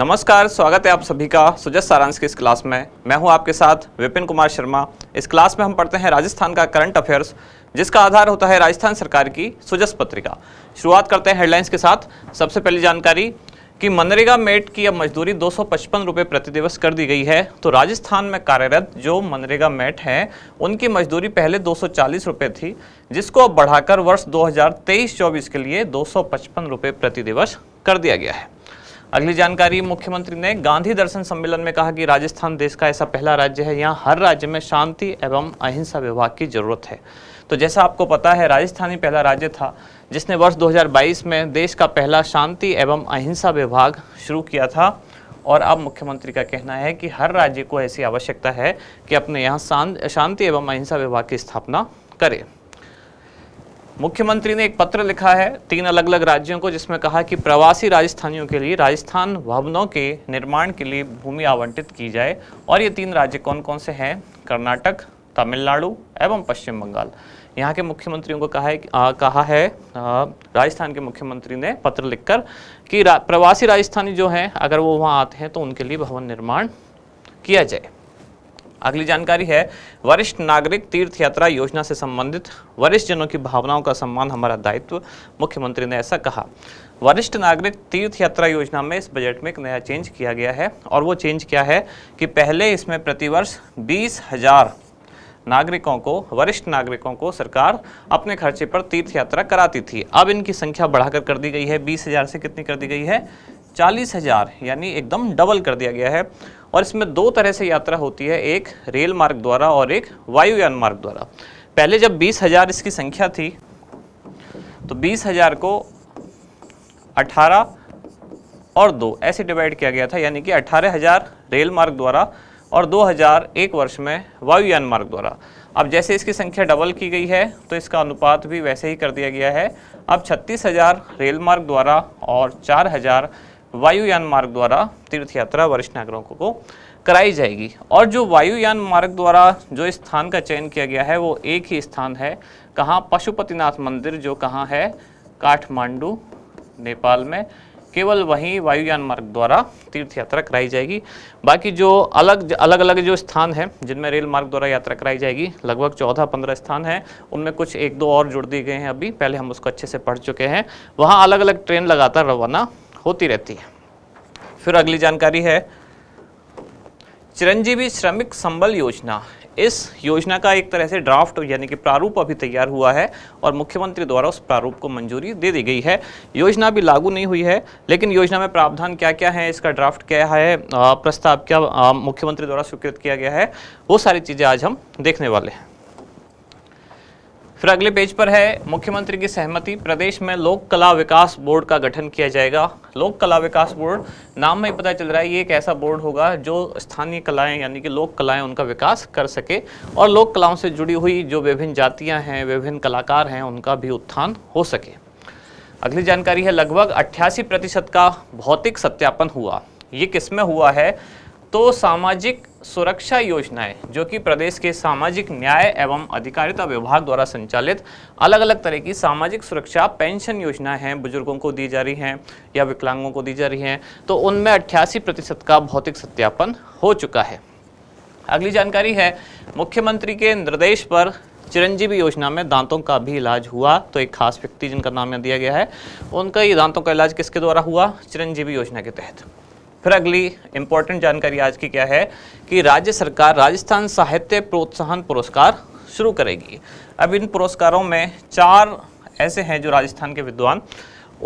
नमस्कार स्वागत है आप सभी का सुजस सारांश की इस क्लास में मैं हूं आपके साथ विपिन कुमार शर्मा इस क्लास में हम पढ़ते हैं राजस्थान का करंट अफेयर्स जिसका आधार होता है राजस्थान सरकार की सुजस पत्रिका शुरुआत करते हैं हेडलाइंस के साथ सबसे पहली जानकारी कि मनरेगा मेट की अब मजदूरी दो सौ प्रति दिवस कर दी गई है तो राजस्थान में कार्यरत जो मनरेगा मेट हैं उनकी मजदूरी पहले दो सौ थी जिसको अब बढ़ाकर वर्ष 2023-24 के लिए दो सौ प्रति दिवस कर दिया गया है अगली जानकारी मुख्यमंत्री ने गांधी दर्शन सम्मेलन में कहा कि राजस्थान देश का ऐसा पहला राज्य है यहाँ हर राज्य में शांति एवं अहिंसा विभाग की जरूरत है तो जैसा आपको पता है राजस्थान ही पहला राज्य था जिसने वर्ष 2022 में देश का पहला शांति एवं अहिंसा विभाग शुरू किया था और अब मुख्यमंत्री का कहना है कि हर राज्य को ऐसी आवश्यकता है कि अपने यहाँ शांति एवं अहिंसा विभाग की स्थापना करे मुख्यमंत्री ने एक पत्र लिखा है तीन अलग अलग राज्यों को जिसमें कहा कि प्रवासी राजस्थानियों के लिए राजस्थान भवनों के निर्माण के लिए भूमि आवंटित की जाए और ये तीन राज्य कौन कौन से हैं कर्नाटक तमिलनाडु एवं पश्चिम बंगाल यहाँ के मुख्यमंत्रियों को कहा है आ, कहा है राजस्थान के मुख्यमंत्री ने पत्र लिखकर कि रा, प्रवासी राजस्थानी जो हैं अगर वो वहाँ आते हैं तो उनके लिए भवन निर्माण किया जाए अगली जानकारी है वरिष्ठ नागरिक तीर्थ यात्रा योजना से संबंधित वरिष्ठ जनों की भावनाओं का सम्मान हमारा दायित्व मुख्यमंत्री ने ऐसा कहा वरिष्ठ नागरिक तीर्थ यात्रा योजना में इस बजट में एक नया चेंज किया गया है और वो चेंज क्या है कि पहले इसमें प्रतिवर्ष बीस हजार नागरिकों को वरिष्ठ नागरिकों को सरकार अपने खर्चे पर तीर्थ यात्रा कराती थी अब इनकी संख्या बढ़ाकर कर दी गई है बीस हजार से कितनी कर दी गई है चालीस हजार यानी एकदम डबल कर दिया गया है और इसमें दो तरह से यात्रा होती है एक रेल मार्ग द्वारा और एक वायुयान मार्ग द्वारा पहले जब बीस हजार इसकी संख्या थी तो बीस हजार को अठारह और दो ऐसे डिवाइड किया गया था यानी कि अठारह हजार रेल मार्ग द्वारा और एक वर्ष में वायुयान मार्ग द्वारा अब जैसे इसकी संख्या डबल की गई है तो इसका अनुपात भी वैसे ही कर दिया गया है अब 36,000 रेल मार्ग द्वारा और हजार वायुयान मार्ग द्वारा तीर्थ यात्रा वरिष्ठ नागरिकों को कराई जाएगी और जो वायुयान मार्ग द्वारा जो स्थान का चयन किया गया है वो एक ही स्थान है कहाँ पशुपतिनाथ मंदिर जो कहाँ है काठमांडू नेपाल में केवल वहीं वायुयान मार्ग द्वारा तीर्थ यात्रा कराई जाएगी बाकी जो अलग अलग अलग जो स्थान है जिनमें रेल मार्ग द्वारा यात्रा कराई जाएगी लगभग चौदह पंद्रह स्थान हैं उनमें कुछ एक दो और जुड़ दिए गए हैं अभी पहले हम उसको अच्छे से पढ़ चुके हैं वहाँ अलग अलग ट्रेन लगातार रवाना होती रहती है फिर अगली जानकारी है चिरंजीवी श्रमिक संबल योजना इस योजना का एक तरह से ड्राफ्ट यानी कि प्रारूप अभी तैयार हुआ है और मुख्यमंत्री द्वारा उस प्रारूप को मंजूरी दे दी गई है योजना अभी लागू नहीं हुई है लेकिन योजना में प्रावधान क्या क्या है इसका ड्राफ्ट क्या है प्रस्ताव क्या मुख्यमंत्री द्वारा स्वीकृत किया गया है वो सारी चीज़ें आज हम देखने वाले हैं फिर अगले पेज पर है मुख्यमंत्री की सहमति प्रदेश में लोक कला विकास बोर्ड का गठन किया जाएगा लोक कला विकास बोर्ड नाम में ही पता चल रहा है ये एक ऐसा बोर्ड होगा जो स्थानीय कलाएं यानी कि लोक कलाएं उनका विकास कर सके और लोक कलाओं से जुड़ी हुई जो विभिन्न जातियां हैं विभिन्न कलाकार हैं उनका भी उत्थान हो सके अगली जानकारी है लगभग अट्ठासी प्रतिशत का भौतिक सत्यापन हुआ ये किसमें हुआ है तो सामाजिक सुरक्षा योजनाएं जो कि प्रदेश के सामाजिक न्याय एवं अधिकारिता विभाग द्वारा संचालित अलग अलग तरह की सामाजिक सुरक्षा पेंशन योजनाएं हैं बुजुर्गों को दी जा रही हैं या विकलांगों को दी जा रही हैं तो उनमें अट्ठासी प्रतिशत का भौतिक सत्यापन हो चुका है अगली जानकारी है मुख्यमंत्री के निर्देश पर चिरंजीवी योजना में दांतों का भी इलाज हुआ तो एक खास व्यक्ति जिनका नाम दिया गया है उनका ये दांतों का इलाज किसके द्वारा हुआ चिरंजीवी योजना के तहत फिर अगली इंपॉर्टेंट जानकारी आज की क्या है कि राज्य सरकार राजस्थान साहित्य प्रोत्साहन पुरस्कार शुरू करेगी अब इन पुरस्कारों में चार ऐसे हैं जो राजस्थान के विद्वान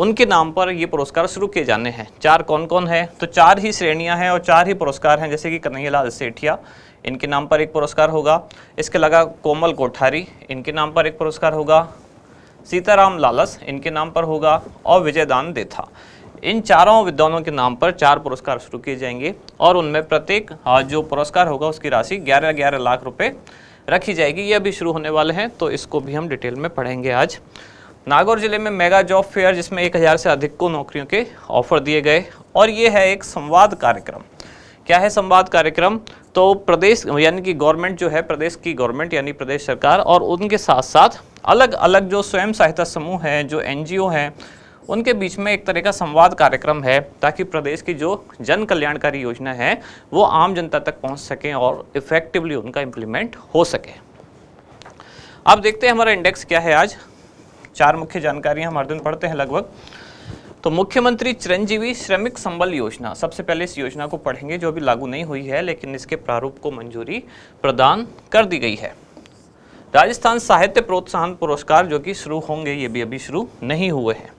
उनके नाम पर ये पुरस्कार शुरू किए जाने हैं चार कौन कौन है तो चार ही श्रेणियां हैं और चार ही पुरस्कार हैं जैसे कि कन्हैयालाल सेठिया इनके नाम पर एक पुरस्कार होगा इसके अलावा कोमल कोठारी इनके नाम पर एक पुरस्कार होगा सीताराम लालस इनके नाम पर होगा और विजयदान देथा इन चारों विद्वानों के नाम पर चार पुरस्कार शुरू किए जाएंगे और उनमें प्रत्येक हाँ, जो पुरस्कार होगा उसकी राशि ग्यारह ग्यारह लाख रुपये रखी जाएगी ये अभी शुरू होने वाले हैं तो इसको भी हम डिटेल में पढ़ेंगे आज नागौर जिले में मेगा जॉब फेयर जिसमें एक हज़ार से अधिक को नौकरियों के ऑफर दिए गए और ये है एक संवाद कार्यक्रम क्या है संवाद कार्यक्रम तो प्रदेश यानी कि गवर्नमेंट जो है प्रदेश की गवर्नमेंट यानी प्रदेश सरकार और उनके साथ साथ अलग अलग जो स्वयं सहायता समूह हैं जो एनजीओ हैं उनके बीच में एक तरह का संवाद कार्यक्रम है ताकि प्रदेश की जो जन कल्याणकारी योजना है वो आम जनता तक पहुंच सके और इफ़ेक्टिवली उनका इम्प्लीमेंट हो सके अब देखते हैं हमारा इंडेक्स क्या है आज चार मुख्य जानकारियां हम हर दिन पढ़ते हैं लगभग तो मुख्यमंत्री चिरंजीवी श्रमिक संबल योजना सबसे पहले इस योजना को पढ़ेंगे जो अभी लागू नहीं हुई है लेकिन इसके प्रारूप को मंजूरी प्रदान कर दी गई है राजस्थान साहित्य प्रोत्साहन पुरस्कार जो कि शुरू होंगे ये भी अभी शुरू नहीं हुए हैं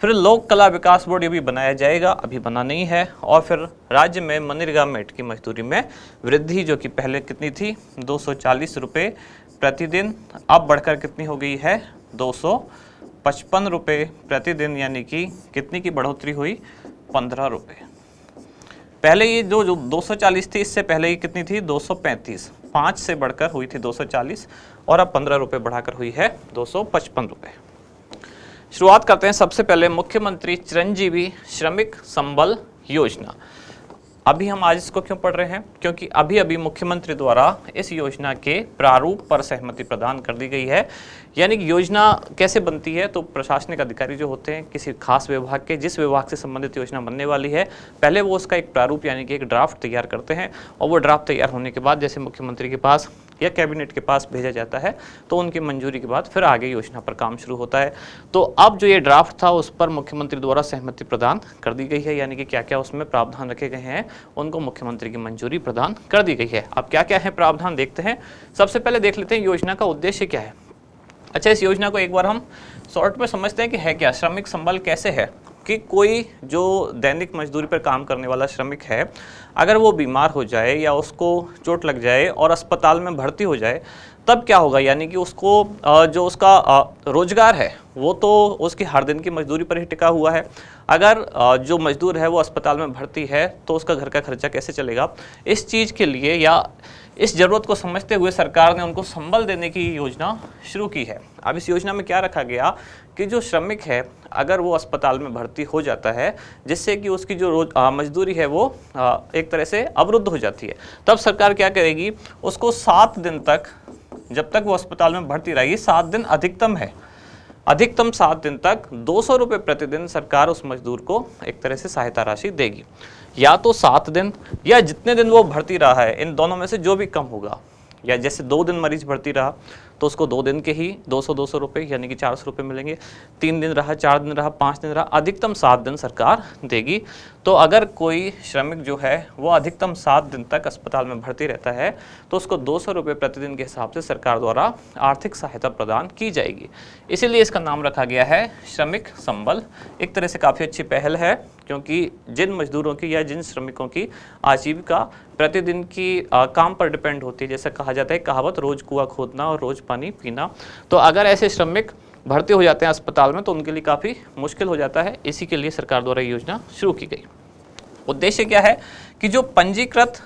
फिर लोक कला विकास बोर्ड ये भी बनाया जाएगा अभी बना नहीं है और फिर राज्य में मनरेगा मेट की मजदूरी में वृद्धि जो कि पहले कितनी थी दो सौ प्रतिदिन अब बढ़कर कितनी हो गई है दो पचपन रुपये प्रतिदिन यानी कि कितनी की बढ़ोतरी हुई पंद्रह रुपये पहले ये जो जो 240 थी इससे पहले ये कितनी थी 235 पाँच से बढ़कर हुई थी 240 और अब पंद्रह रुपये बढ़ाकर हुई है दो सौ पचपन रुपये शुरुआत करते हैं सबसे पहले मुख्यमंत्री चिरंजीवी श्रमिक संबल योजना अभी हम आज इसको क्यों पढ़ रहे हैं क्योंकि अभी अभी मुख्यमंत्री द्वारा इस योजना के प्रारूप पर सहमति प्रदान कर दी गई है यानी कि योजना कैसे बनती है तो प्रशासनिक अधिकारी जो होते हैं किसी खास विभाग के जिस विभाग से संबंधित योजना बनने वाली है पहले वो उसका एक प्रारूप यानी कि एक ड्राफ्ट तैयार करते हैं और वो ड्राफ्ट तैयार होने के बाद जैसे मुख्यमंत्री के पास या कैबिनेट के पास भेजा जाता है तो उनकी मंजूरी के बाद फिर आगे योजना पर काम शुरू होता है तो अब जो ये ड्राफ्ट था उस पर मुख्यमंत्री द्वारा सहमति प्रदान कर दी गई है यानी कि क्या क्या उसमें प्रावधान रखे गए हैं उनको मुख्यमंत्री की मंजूरी प्रदान कर दी गई है अब क्या क्या है प्रावधान देखते हैं सबसे पहले देख लेते हैं योजना का उद्देश्य क्या है अच्छा इस योजना को एक बार हम शॉर्ट में समझते हैं कि है क्या श्रमिक संबल कैसे है कि कोई जो दैनिक मजदूरी पर काम करने वाला श्रमिक है अगर वो बीमार हो जाए या उसको चोट लग जाए और अस्पताल में भर्ती हो जाए तब क्या होगा यानी कि उसको जो उसका रोज़गार है वो तो उसकी हर दिन की मजदूरी पर ही टिका हुआ है अगर जो मजदूर है वो अस्पताल में भर्ती है तो उसका घर का खर्चा कैसे चलेगा इस चीज़ के लिए या इस ज़रूरत को समझते हुए सरकार ने उनको संबल देने की योजना शुरू की है अब इस योजना में क्या रखा गया कि जो श्रमिक है अगर वो अस्पताल में भर्ती हो जाता है जिससे कि उसकी जो रोज आ, मजदूरी है वो आ, एक तरह से अवरुद्ध हो जाती है तब सरकार क्या करेगी उसको सात दिन तक जब तक वो अस्पताल में भर्ती रहेगी सात दिन अधिकतम है अधिकतम सात दिन तक दो सौ रुपये प्रतिदिन सरकार उस मजदूर को एक तरह से सहायता राशि देगी या तो सात दिन या जितने दिन वो भर्ती रहा है इन दोनों में से जो भी कम होगा या जैसे दो दिन मरीज भर्ती रहा तो उसको दो दिन के ही दो सौ दो सौ रुपये यानी कि चार सौ रुपये मिलेंगे तीन दिन रहा चार दिन रहा पाँच दिन रहा अधिकतम सात दिन सरकार देगी तो अगर कोई श्रमिक जो है वो अधिकतम सात दिन तक अस्पताल में भर्ती रहता है तो उसको दो सौ रुपये प्रतिदिन के हिसाब से सरकार द्वारा आर्थिक सहायता प्रदान की जाएगी इसीलिए इसका नाम रखा गया है श्रमिक संबल एक तरह से काफ़ी अच्छी पहल है क्योंकि जिन मजदूरों की या जिन श्रमिकों की आजीविका प्रतिदिन की आ, काम पर डिपेंड होती है जैसा कहा जाता है कहावत रोज कुआ खोदना और रोज पानी पीना तो अगर ऐसे श्रमिक भर्ती हो जाते हैं अस्पताल में तो उनके लिए काफ़ी मुश्किल हो जाता है इसी के लिए सरकार द्वारा योजना शुरू की गई उद्देश्य क्या है कि जो पंजीकृत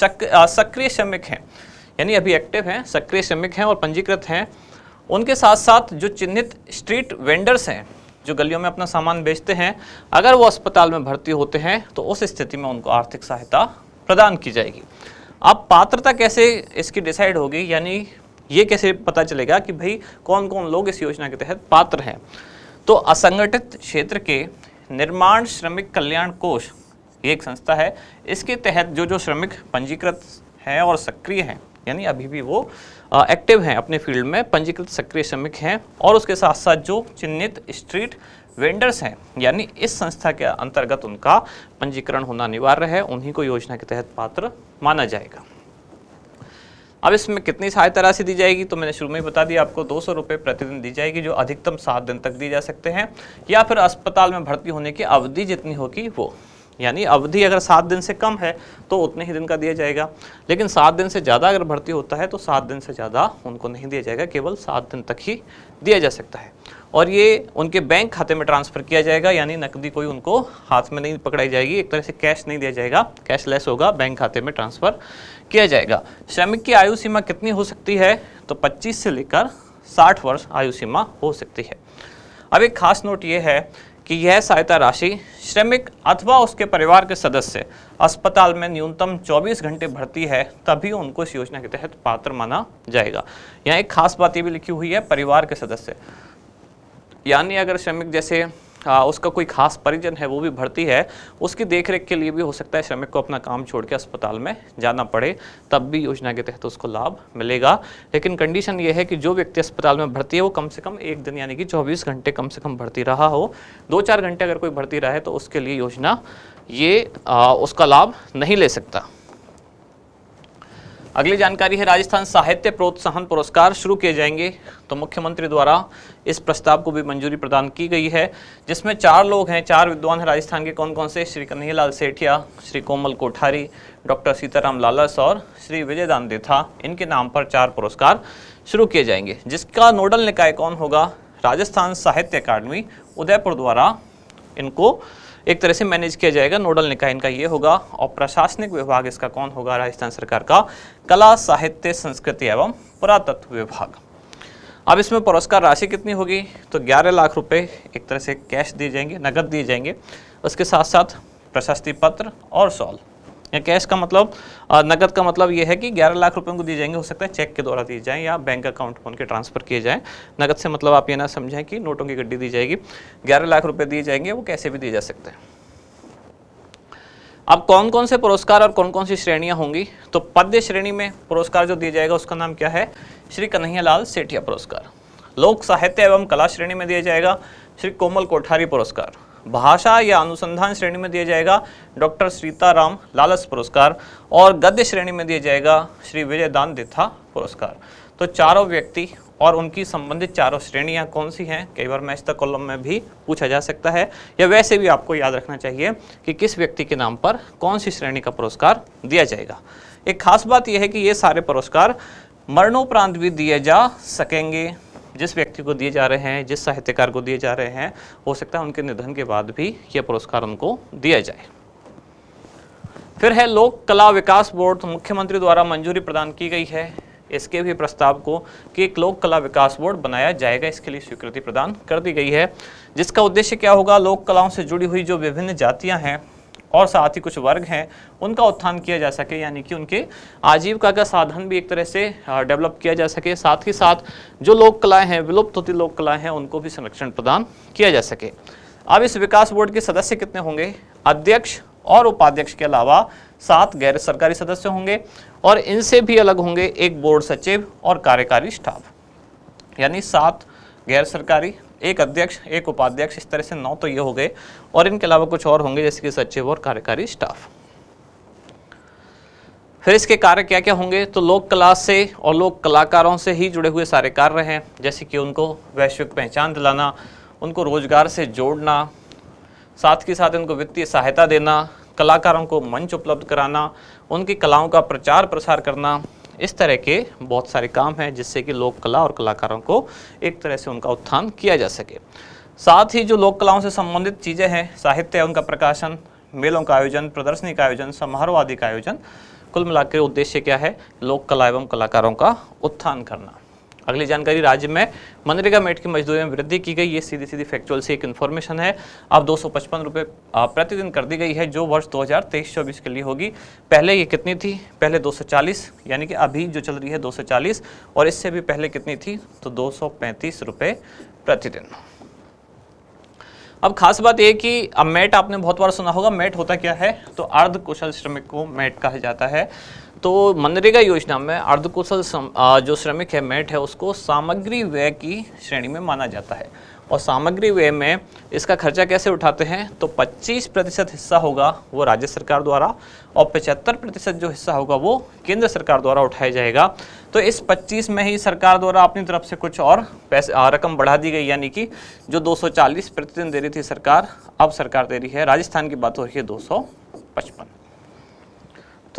सक्रिय श्रमिक हैं यानी अभी एक्टिव हैं सक्रिय श्रमिक हैं और पंजीकृत हैं उनके साथ साथ जो चिन्हित स्ट्रीट वेंडर्स हैं जो गलियों में अपना सामान बेचते हैं अगर वो अस्पताल में भर्ती होते हैं तो उस स्थिति में उनको आर्थिक सहायता प्रदान की जाएगी अब पात्रता कैसे इसकी डिसाइड होगी यानी ये कैसे पता चलेगा कि भाई कौन कौन लोग इस योजना के तहत पात्र हैं तो असंगठित क्षेत्र के निर्माण श्रमिक कल्याण कोष ये एक संस्था है इसके तहत जो जो श्रमिक पंजीकृत हैं और सक्रिय हैं यानी अभी भी वो आ, एक्टिव हैं अपने फील्ड में पंजीकृत सक्रिय श्रमिक हैं और उसके साथ साथ जो चिन्हित स्ट्रीट वेंडर्स हैं यानी इस संस्था के अंतर्गत उनका पंजीकरण होना अनिवार्य है उन्हीं को योजना के तहत पात्र माना जाएगा अब इसमें कितनी सहायता राशि दी जाएगी तो मैंने शुरू में ही बता दिया आपको दो सौ प्रतिदिन दी जाएगी जो अधिकतम सात दिन तक दी जा सकते हैं या फिर अस्पताल में भर्ती होने की अवधि जितनी होगी वो यानी अवधि अगर सात दिन से कम है तो उतने ही दिन का दिया जाएगा लेकिन सात दिन से ज़्यादा अगर भर्ती होता है तो सात दिन से ज़्यादा उनको नहीं दिया जाएगा केवल सात दिन तक ही दिया जा सकता है और ये उनके बैंक खाते में ट्रांसफ़र किया जाएगा यानी नकदी कोई उनको हाथ में नहीं पकड़ाई जाएगी एक तरह से कैश नहीं दिया जाएगा कैशलेस होगा बैंक खाते में ट्रांसफ़र किया जाएगा श्रमिक की आयु सीमा कितनी हो सकती है तो पच्चीस से लेकर साठ वर्ष आयु सीमा हो सकती है अब एक खास नोट ये है कि यह सहायता राशि श्रमिक अथवा उसके परिवार के सदस्य अस्पताल में न्यूनतम 24 घंटे भर्ती है तभी उनको इस योजना के तहत पात्र माना जाएगा यहाँ एक खास बात ये भी लिखी हुई है परिवार के सदस्य यानी अगर श्रमिक जैसे आ, उसका कोई खास परिजन है वो भी भर्ती है उसकी देखरेख के लिए भी हो सकता है श्रमिक को अपना काम छोड़ के अस्पताल में जाना पड़े तब भी योजना के तहत तो उसको लाभ मिलेगा लेकिन कंडीशन ये है कि जो व्यक्ति अस्पताल में भर्ती है वो कम से कम एक दिन यानी कि 24 घंटे कम से कम भर्ती रहा हो दो चार घंटे अगर कोई भर्ती रहा है तो उसके लिए योजना ये आ, उसका लाभ नहीं ले सकता अगली जानकारी है राजस्थान साहित्य प्रोत्साहन पुरस्कार शुरू किए जाएंगे तो मुख्यमंत्री द्वारा इस प्रस्ताव को भी मंजूरी प्रदान की गई है जिसमें चार लोग हैं चार विद्वान हैं राजस्थान के कौन कौन से श्री कन्हैयालाल सेठिया श्री कोमल कोठारी डॉक्टर सीताराम लालस और श्री विजय दान देथा इनके नाम पर चार पुरस्कार शुरू किए जाएंगे जिसका नोडल निकाय कौन होगा राजस्थान साहित्य अकादमी उदयपुर द्वारा इनको एक तरह से मैनेज किया जाएगा नोडल निकाय इनका ये होगा और प्रशासनिक विभाग इसका कौन होगा राजस्थान सरकार का कला साहित्य संस्कृति एवं पुरातत्व विभाग अब इसमें पुरस्कार राशि कितनी होगी तो 11 लाख रुपए एक तरह से कैश दिए जाएंगे नकद दिए जाएंगे उसके साथ साथ प्रशस्ति पत्र और सॉल्व या कैश का मतलब नकद का मतलब यह है कि 11 लाख रुपए उनको दिए जाएंगे हो सकता है चेक के द्वारा दिए जाएं या बैंक अकाउंट में उनके ट्रांसफ़र किए जाएं नकद से मतलब आप ये ना समझें कि नोटों की गड्डी दी जाएगी 11 लाख रुपए दिए जाएंगे वो कैसे भी दिए जा सकते हैं अब कौन कौन से पुरस्कार और कौन कौन सी श्रेणियाँ होंगी तो पद्य श्रेणी में पुरस्कार जो दिया जाएगा उसका नाम क्या है श्री कन्हैयालाल सेठिया पुरस्कार लोक साहित्य एवं कला श्रेणी में दिया जाएगा श्री कोमल कोठारी पुरस्कार भाषा या अनुसंधान श्रेणी में दिया जाएगा डॉक्टर सीताराम लालस पुरस्कार और गद्य श्रेणी में दिया जाएगा श्री विजय दान दिथा पुरस्कार तो चारों व्यक्ति और उनकी संबंधित चारों श्रेणियां कौन सी हैं कई बार मैच द कॉलम में भी पूछा जा सकता है या वैसे भी आपको याद रखना चाहिए कि किस व्यक्ति के नाम पर कौन सी श्रेणी का पुरस्कार दिया जाएगा एक खास बात यह है कि ये सारे पुरस्कार मरणोपरांत भी दिए जा सकेंगे जिस व्यक्ति को दिए जा रहे हैं जिस साहित्यकार को दिए जा रहे हैं हो सकता है उनके निधन के बाद भी यह पुरस्कार उनको दिया जाए फिर है लोक कला विकास बोर्ड तो मुख्यमंत्री द्वारा मंजूरी प्रदान की गई है इसके भी प्रस्ताव को कि एक लोक कला विकास बोर्ड बनाया जाएगा इसके लिए स्वीकृति प्रदान कर दी गई है जिसका उद्देश्य क्या होगा लोक कलाओं से जुड़ी हुई जो विभिन्न जातियां हैं और साथ ही कुछ वर्ग हैं उनका उत्थान किया जा सके यानी कि उनके आजीविका का साधन भी एक तरह से डेवलप किया जा सके साथ ही साथ जो लोक कलाएँ हैं विलुप्त होती लोक कलाएँ हैं उनको भी संरक्षण प्रदान किया जा सके अब इस विकास बोर्ड के सदस्य कितने होंगे अध्यक्ष और उपाध्यक्ष के अलावा सात गैर सरकारी सदस्य होंगे और इनसे भी अलग होंगे एक बोर्ड सचिव और कार्यकारी स्टाफ यानी सात गैर सरकारी एक अध्यक्ष एक उपाध्यक्ष इस तरह से नौ तो ये हो गए और इनके अलावा कुछ और होंगे जैसे कि सचिव और कार्यकारी स्टाफ फिर इसके कार्य क्या क्या होंगे तो लोक कला से और लोक कलाकारों से ही जुड़े हुए सारे कार्य हैं जैसे कि उनको वैश्विक पहचान दिलाना उनको रोजगार से जोड़ना साथ के साथ उनको वित्तीय सहायता देना कलाकारों को मंच उपलब्ध कराना उनकी कलाओं का प्रचार प्रसार करना इस तरह के बहुत सारे काम हैं जिससे कि लोक कला और कलाकारों को एक तरह से उनका उत्थान किया जा सके साथ ही जो लोक कलाओं से संबंधित चीज़ें हैं साहित्य उनका प्रकाशन मेलों का आयोजन प्रदर्शनी का आयोजन समारोह आदि का आयोजन कुल मिलाकर उद्देश्य क्या है लोक कला एवं कलाकारों का उत्थान करना अगली जानकारी राज्य में मनरेगा मेट की मजदूरी में वृद्धि की गई ये सीधी सीधी फैक्चुअल से एक इन्फॉर्मेशन है अब दो सौ प्रतिदिन कर दी गई है जो वर्ष दो हज़ार के लिए होगी पहले ये कितनी थी पहले 240 यानी कि अभी जो चल रही है 240 और इससे भी पहले कितनी थी तो दो सौ प्रतिदिन अब खास बात यह कि अब मेट आपने बहुत बार सुना होगा मेट होता क्या है तो अर्ध कुशल श्रमिक को मेट कहा जाता है तो मनरेगा योजना में अर्धकुशल जो श्रमिक है मेट है उसको सामग्री व्यय की श्रेणी में माना जाता है और सामग्री व्यय में इसका खर्चा कैसे उठाते हैं तो 25 प्रतिशत हिस्सा होगा वो राज्य सरकार द्वारा और 75 प्रतिशत जो हिस्सा होगा वो केंद्र सरकार द्वारा उठाया जाएगा तो इस 25 में ही सरकार द्वारा अपनी तरफ से कुछ और पैसे रकम बढ़ा दी गई यानी कि जो 240 प्रतिदिन दे रही थी सरकार अब सरकार दे रही है राजस्थान की बात हो रही है दो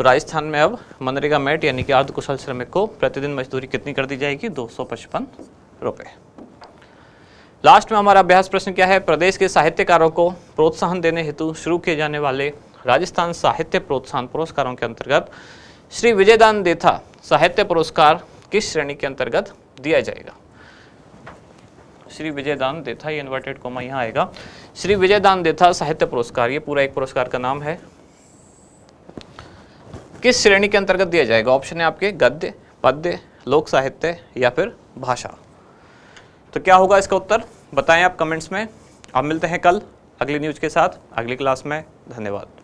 तो राजस्थान में अब मनरेगा मेट यानी कि अर्ध कुशल श्रमिक को प्रतिदिन मजदूरी कितनी कर दी जाएगी दो रुपए लास्ट में हमारा अभ्यास प्रश्न क्या है प्रदेश के साहित्यकारों को प्रोत्साहन देने हेतु शुरू किए जाने वाले राजस्थान साहित्य प्रोत्साहन पुरस्कारों के अंतर्गत श्री विजयदान देथा साहित्य पुरस्कार किस श्रेणी के अंतर्गत दिया जाएगा श्री विजयदान देथा ये इन्वर्टेड कोमा यहाँ आएगा श्री विजयदान देथा साहित्य पुरस्कार ये पूरा एक पुरस्कार का नाम है किस श्रेणी के अंतर्गत दिया जाएगा ऑप्शन है आपके गद्य पद्य लोक साहित्य या फिर भाषा तो क्या होगा इसका उत्तर बताएं आप कमेंट्स में अब मिलते हैं कल अगली न्यूज़ के साथ अगली क्लास में धन्यवाद